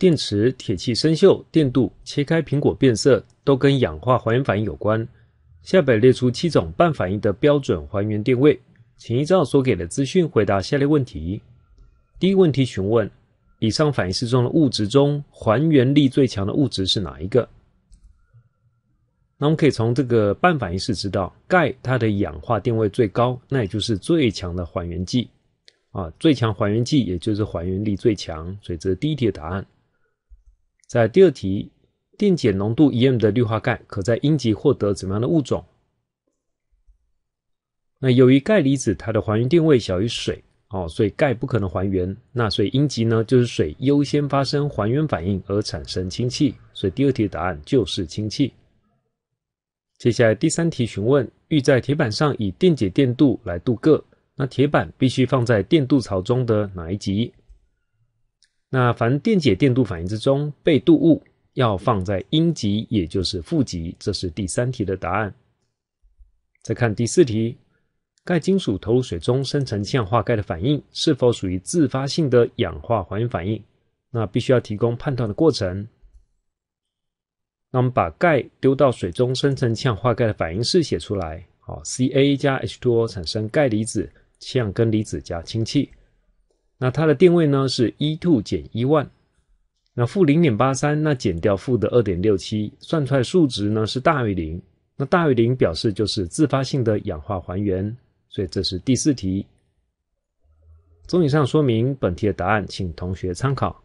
电池铁器生锈、电镀、切开苹果变色，都跟氧化还原反应有关。下表列出七种半反应的标准还原电位，请依照所给的资讯回答下列问题。第一问题询问：以上反应式中的物质中，还原力最强的物质是哪一个？那我们可以从这个半反应式知道，钙它的氧化电位最高，那也就是最强的还原剂啊。最强还原剂也就是还原力最强，所以这是第一题的答案。在第二题，电解浓度一 M 的氯化钙可在阴极获得怎么样的物种？那由于钙离子它的还原电位小于水哦，所以钙不可能还原。那所以阴极呢就是水优先发生还原反应而产生氢气。所以第二题的答案就是氢气。接下来第三题询问，欲在铁板上以电解电镀来镀铬，那铁板必须放在电镀槽中的哪一级？那凡电解电镀反应之中，被镀物要放在阴极，也就是负极，这是第三题的答案。再看第四题，钙金属投入水中生成氢氧化钙的反应是否属于自发性的氧化还原反应？那必须要提供判断的过程。那我们把钙丢到水中生成氢氧化钙的反应式写出来，好，Ca 加 H2O 产生钙离子、氢氧根离子加氢气。那它的定位呢是一 two 减一万，那负零点八三，那减掉负的二点六七，算出来数值呢是大于零，那大于零表示就是自发性的氧化还原，所以这是第四题。综以上说明，本题的答案请同学参考。